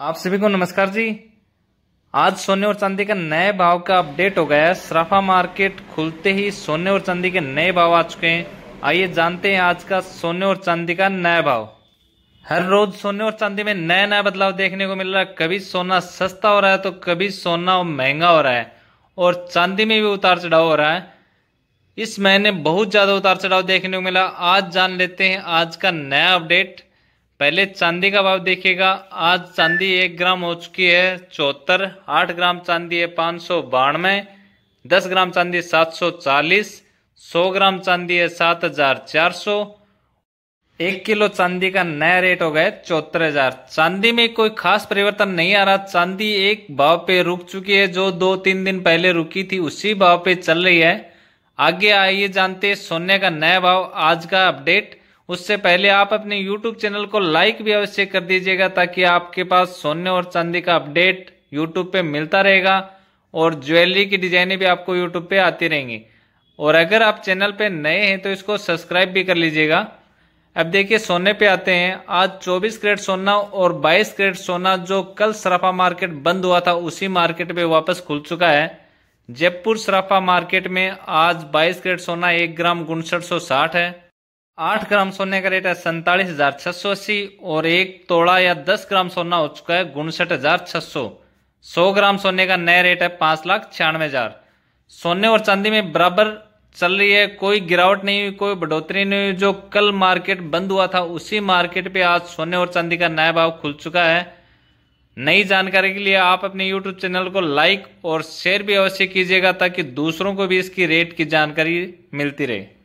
आप सभी को नमस्कार जी आज सोने और चांदी का नए भाव का अपडेट हो गया है सराफा मार्केट खुलते ही सोने और चांदी के नए भाव आ चुके हैं आइए जानते हैं आज का सोने और चांदी का नया भाव हर रोज सोने और चांदी में नया नया बदलाव देखने को मिल रहा है कभी सोना सस्ता हो रहा है तो कभी सोना महंगा हो रहा है और चांदी में भी उतार चढ़ाव हो रहा है इस महीने बहुत ज्यादा उतार चढ़ाव देखने को मिला आज जान लेते हैं आज का नया अपडेट पहले चांदी का भाव देखिएगा आज चांदी एक ग्राम हो चुकी है चौहत्तर आठ ग्राम चांदी है पाँच सौ बानवे दस ग्राम चांदी सात सौ चालीस सौ ग्राम चांदी है सात हजार चार सौ एक किलो चांदी का नया रेट हो गया चौहत्तर हजार चांदी में कोई खास परिवर्तन नहीं आ रहा चांदी एक भाव पे रुक चुकी है जो दो तीन दिन पहले रुकी थी उसी भाव पे चल रही है आगे आइए जानते सोने का नया भाव आज का अपडेट उससे पहले आप अपने YouTube चैनल को लाइक भी अवश्य कर दीजिएगा ताकि आपके पास सोने और चांदी का अपडेट YouTube पे मिलता रहेगा और ज्वेलरी की डिजाइने भी आपको YouTube पे आती रहेंगी और अगर आप चैनल पे नए हैं तो इसको सब्सक्राइब भी कर लीजिएगा अब देखिए सोने पे आते हैं आज 24 करेट सोना और 22 करेट सोना जो कल सराफा मार्केट बंद हुआ था उसी मार्केट में वापस खुल चुका है जयपुर सराफा मार्केट में आज 22 करेट सोना एक ग्राम उनसठ है आठ ग्राम सोने का रेट है सैतालीस हजार छह सौ अस्सी और एक तोड़ा या दस ग्राम सोना हो चुका है उनसठ हजार छह सौ सौ ग्राम सोने का नया रेट है पांच लाख छियानवे हजार सोने और चांदी में बराबर चल रही है कोई गिरावट नहीं हुई कोई बढ़ोतरी नहीं हुई जो कल मार्केट बंद हुआ था उसी मार्केट पे आज सोने और चांदी का नया भाव खुल चुका है नई जानकारी के लिए आप अपने YouTube चैनल को लाइक और शेयर भी अवश्य कीजिएगा ताकि दूसरों को भी इसकी रेट की जानकारी मिलती रहे